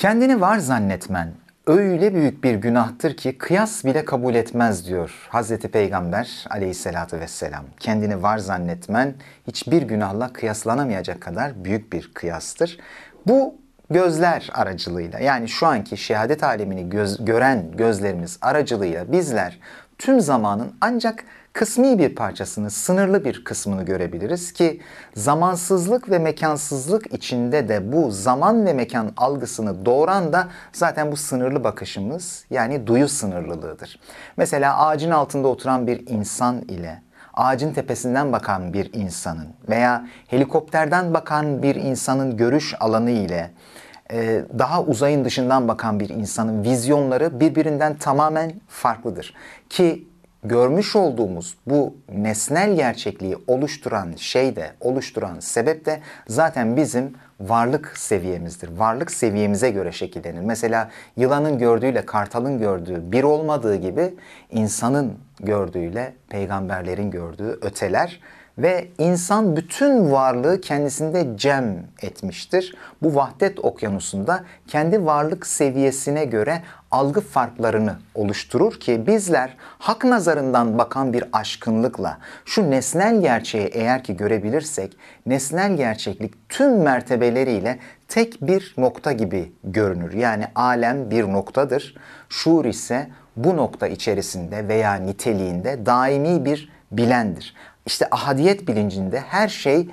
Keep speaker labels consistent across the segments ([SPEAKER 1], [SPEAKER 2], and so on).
[SPEAKER 1] Kendini var zannetmen öyle büyük bir günahtır ki kıyas bile kabul etmez diyor Hazreti Peygamber aleyhissalatü vesselam. Kendini var zannetmen hiçbir günahla kıyaslanamayacak kadar büyük bir kıyastır. Bu gözler aracılığıyla yani şu anki şehadet alemini göz, gören gözlerimiz aracılığıyla bizler tüm zamanın ancak kısmi bir parçasını, sınırlı bir kısmını görebiliriz ki zamansızlık ve mekansızlık içinde de bu zaman ve mekan algısını doğuran da zaten bu sınırlı bakışımız yani duyu sınırlılığıdır. Mesela ağacın altında oturan bir insan ile ağacın tepesinden bakan bir insanın veya helikopterden bakan bir insanın görüş alanı ile e, daha uzayın dışından bakan bir insanın vizyonları birbirinden tamamen farklıdır. Ki görmüş olduğumuz bu nesnel gerçekliği oluşturan şey de, oluşturan sebep de zaten bizim varlık seviyemizdir. Varlık seviyemize göre şekillenir. Mesela yılanın gördüğüyle kartalın gördüğü bir olmadığı gibi insanın gördüğüyle peygamberlerin gördüğü öteler ve insan bütün varlığı kendisinde cem etmiştir. Bu vahdet okyanusunda kendi varlık seviyesine göre algı farklarını oluşturur ki bizler hak nazarından bakan bir aşkınlıkla şu nesnel gerçeği eğer ki görebilirsek nesnel gerçeklik tüm mertebeleriyle tek bir nokta gibi görünür. Yani alem bir noktadır. Şuur ise bu nokta içerisinde veya niteliğinde daimi bir bilendir. İşte ahadiyet bilincinde her şey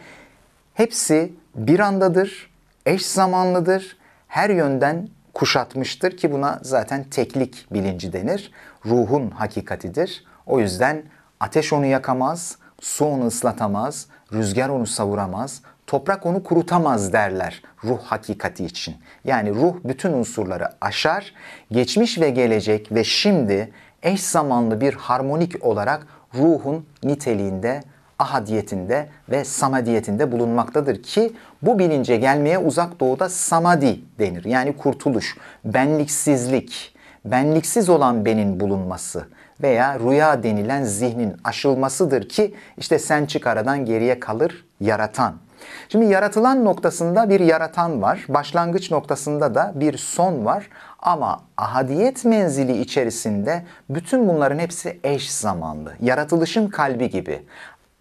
[SPEAKER 1] hepsi bir andadır, eş zamanlıdır, her yönden kuşatmıştır ki buna zaten teklik bilinci denir. Ruhun hakikatidir. O yüzden ateş onu yakamaz, su onu ıslatamaz, rüzgar onu savuramaz, toprak onu kurutamaz derler ruh hakikati için. Yani ruh bütün unsurları aşar, geçmiş ve gelecek ve şimdi eş zamanlı bir harmonik olarak ruhun niteliğinde, ahadiyetinde ve samadiyetinde bulunmaktadır ki bu bilince gelmeye uzak doğuda samadi denir. Yani kurtuluş, benliksizlik, benliksiz olan benin bulunması veya rüya denilen zihnin aşılmasıdır ki işte sen çık aradan geriye kalır yaratan. Şimdi yaratılan noktasında bir yaratan var. Başlangıç noktasında da bir son var. Ama ahadiyet menzili içerisinde bütün bunların hepsi eş zamanlı. Yaratılışın kalbi gibi.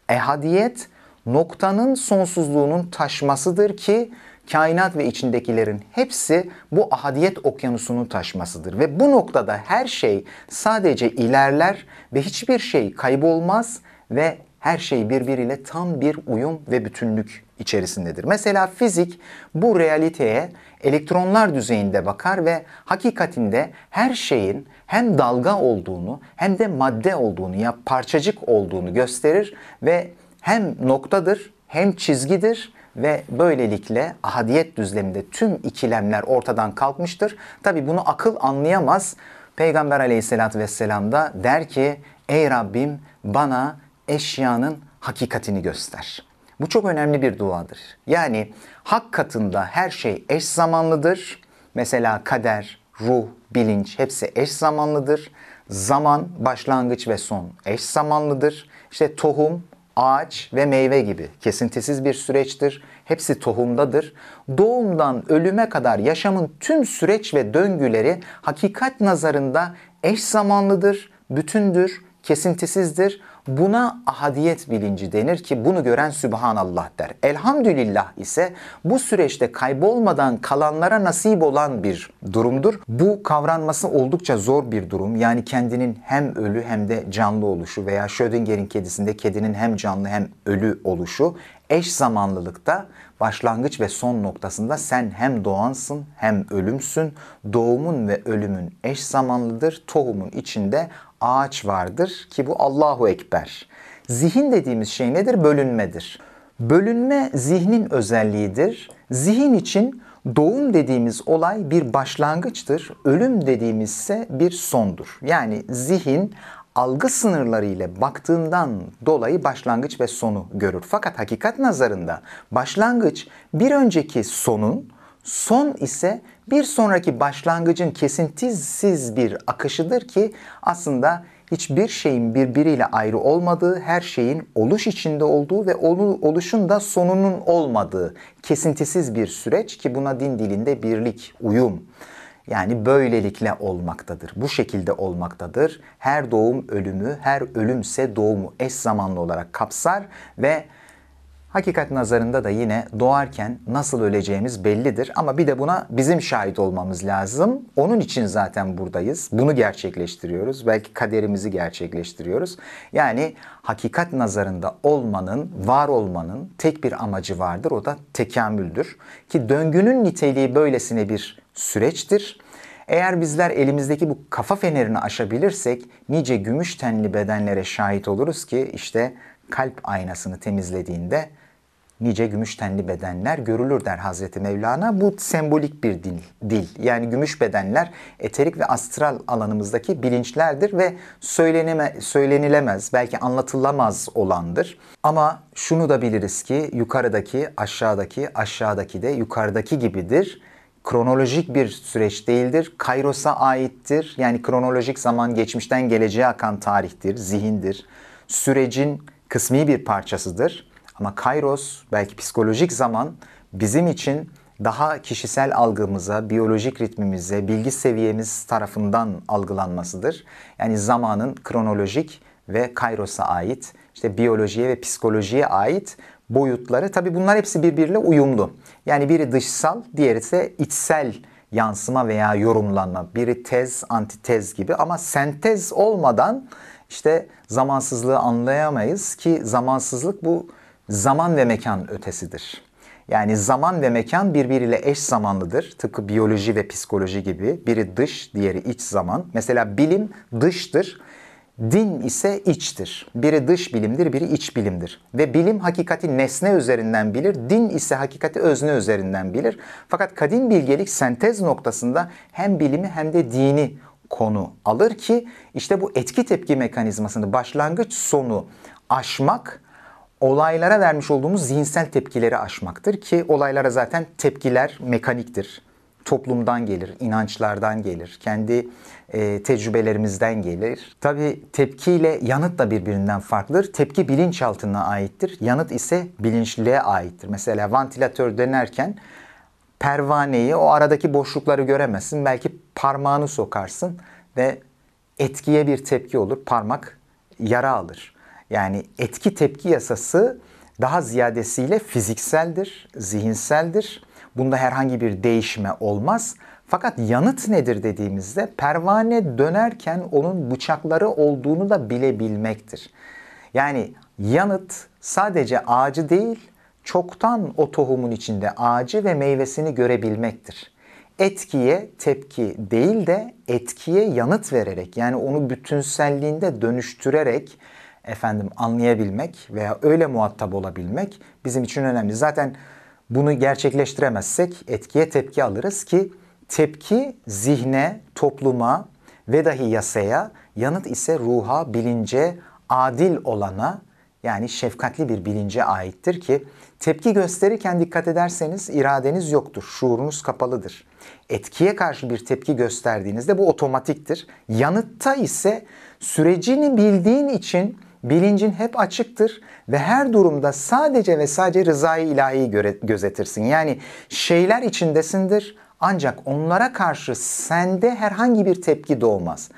[SPEAKER 1] Ehadiyet noktanın sonsuzluğunun taşmasıdır ki kainat ve içindekilerin hepsi bu ahadiyet okyanusunun taşmasıdır. Ve bu noktada her şey sadece ilerler ve hiçbir şey kaybolmaz ve her şey birbiriyle tam bir uyum ve bütünlük içerisindedir. Mesela fizik bu realiteye elektronlar düzeyinde bakar ve hakikatinde her şeyin hem dalga olduğunu hem de madde olduğunu ya parçacık olduğunu gösterir ve hem noktadır hem çizgidir ve böylelikle ahadiyet düzleminde tüm ikilemler ortadan kalkmıştır. Tabi bunu akıl anlayamaz. Peygamber aleyhissalatü vesselam da der ki ey Rabbim bana eşyanın hakikatini göster. Bu çok önemli bir duadır. Yani hak katında her şey eş zamanlıdır. Mesela kader, ruh, bilinç hepsi eş zamanlıdır. Zaman, başlangıç ve son eş zamanlıdır. İşte tohum, ağaç ve meyve gibi kesintisiz bir süreçtir. Hepsi tohumdadır. Doğumdan ölüme kadar yaşamın tüm süreç ve döngüleri hakikat nazarında eş zamanlıdır, bütündür, kesintisizdir. Buna ahadiyet bilinci denir ki bunu gören Sübhanallah der. Elhamdülillah ise bu süreçte kaybolmadan kalanlara nasip olan bir durumdur. Bu kavranması oldukça zor bir durum. Yani kendinin hem ölü hem de canlı oluşu veya Schrödinger'in kedisinde kedinin hem canlı hem ölü oluşu eş zamanlılıkta başlangıç ve son noktasında sen hem doğansın hem ölümsün. Doğumun ve ölümün eş zamanlıdır. Tohumun içinde ağaç vardır ki bu Allahu Ekber. Zihin dediğimiz şey nedir? Bölünmedir. Bölünme zihnin özelliğidir. Zihin için doğum dediğimiz olay bir başlangıçtır. Ölüm dediğimizse bir sondur. Yani zihin algı sınırları ile baktığından dolayı başlangıç ve sonu görür. Fakat hakikat nazarında başlangıç bir önceki sonun, son ise bir sonraki başlangıcın kesintisiz bir akışıdır ki aslında hiçbir şeyin birbiriyle ayrı olmadığı, her şeyin oluş içinde olduğu ve oluşun da sonunun olmadığı kesintisiz bir süreç ki buna din dilinde birlik, uyum yani böylelikle olmaktadır. Bu şekilde olmaktadır. Her doğum ölümü, her ölümse doğumu eş zamanlı olarak kapsar ve Hakikat nazarında da yine doğarken nasıl öleceğimiz bellidir ama bir de buna bizim şahit olmamız lazım. Onun için zaten buradayız. Bunu gerçekleştiriyoruz. Belki kaderimizi gerçekleştiriyoruz. Yani hakikat nazarında olmanın, var olmanın tek bir amacı vardır. O da tekamüldür. Ki döngünün niteliği böylesine bir süreçtir. Eğer bizler elimizdeki bu kafa fenerini aşabilirsek nice gümüş tenli bedenlere şahit oluruz ki işte kalp aynasını temizlediğinde nice gümüş tenli bedenler görülür der Hazreti Mevlana. Bu sembolik bir dil. dil. Yani gümüş bedenler eterik ve astral alanımızdaki bilinçlerdir ve söyleneme, söylenilemez, belki anlatılamaz olandır. Ama şunu da biliriz ki yukarıdaki, aşağıdaki, aşağıdaki de yukarıdaki gibidir kronolojik bir süreç değildir. Kairos'a aittir. Yani kronolojik zaman geçmişten geleceğe akan tarihtir, zihindir. Sürecin kısmi bir parçasıdır. Ama kairos belki psikolojik zaman bizim için daha kişisel algımıza, biyolojik ritmimize, bilgi seviyemiz tarafından algılanmasıdır. Yani zamanın kronolojik ve kairosa ait, işte biyolojiye ve psikolojiye ait boyutları. Tabi bunlar hepsi birbiriyle uyumlu. Yani biri dışsal, diğeri ise içsel yansıma veya yorumlanma. Biri tez, antitez gibi ama sentez olmadan işte zamansızlığı anlayamayız ki zamansızlık bu zaman ve mekan ötesidir. Yani zaman ve mekan birbiriyle eş zamanlıdır. Tıpkı biyoloji ve psikoloji gibi. Biri dış, diğeri iç zaman. Mesela bilim dıştır Din ise içtir. Biri dış bilimdir, biri iç bilimdir. Ve bilim hakikati nesne üzerinden bilir, din ise hakikati özne üzerinden bilir. Fakat kadim bilgelik sentez noktasında hem bilimi hem de dini konu alır ki işte bu etki tepki mekanizmasını başlangıç sonu aşmak olaylara vermiş olduğumuz zihinsel tepkileri aşmaktır ki olaylara zaten tepkiler mekaniktir toplumdan gelir, inançlardan gelir, kendi e, tecrübelerimizden gelir. Tabi tepkiyle yanıt da birbirinden farklıdır. Tepki bilinçaltına aittir. Yanıt ise bilinçliğe aittir. Mesela vantilatör denerken pervaneyi o aradaki boşlukları göremezsin. Belki parmağını sokarsın ve etkiye bir tepki olur. Parmak yara alır. Yani etki tepki yasası daha ziyadesiyle fizikseldir, zihinseldir Bunda herhangi bir değişme olmaz. Fakat yanıt nedir dediğimizde pervane dönerken onun bıçakları olduğunu da bilebilmektir. Yani yanıt sadece ağacı değil, çoktan o tohumun içinde ağacı ve meyvesini görebilmektir. Etkiye tepki değil de etkiye yanıt vererek yani onu bütünselliğinde dönüştürerek efendim anlayabilmek veya öyle muhatap olabilmek bizim için önemli. Zaten bunu gerçekleştiremezsek etkiye tepki alırız ki tepki zihne, topluma ve dahi yasaya, yanıt ise ruha, bilince, adil olana yani şefkatli bir bilince aittir ki tepki gösterirken dikkat ederseniz iradeniz yoktur, şuurunuz kapalıdır. Etkiye karşı bir tepki gösterdiğinizde bu otomatiktir. Yanıtta ise sürecini bildiğin için bilincin hep açıktır ve her durumda sadece ve sadece rızayı ilahi gözetirsin. Yani şeyler içindesindir ancak onlara karşı sende herhangi bir tepki doğmaz.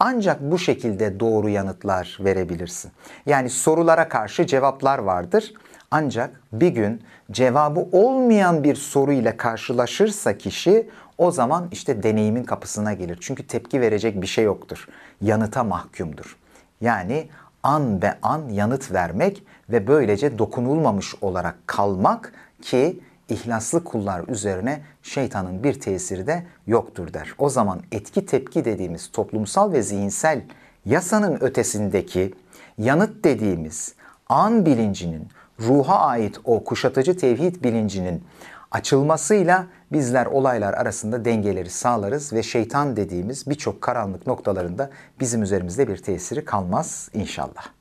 [SPEAKER 1] Ancak bu şekilde doğru yanıtlar verebilirsin. Yani sorulara karşı cevaplar vardır. Ancak bir gün cevabı olmayan bir soru ile karşılaşırsa kişi o zaman işte deneyimin kapısına gelir. Çünkü tepki verecek bir şey yoktur. Yanıta mahkumdur. Yani an ve an yanıt vermek ve böylece dokunulmamış olarak kalmak ki ihlaslı kullar üzerine şeytanın bir tesiri de yoktur der. O zaman etki tepki dediğimiz toplumsal ve zihinsel yasanın ötesindeki yanıt dediğimiz an bilincinin, ruha ait o kuşatıcı tevhid bilincinin açılmasıyla Bizler olaylar arasında dengeleri sağlarız ve şeytan dediğimiz birçok karanlık noktalarında bizim üzerimizde bir tesiri kalmaz inşallah.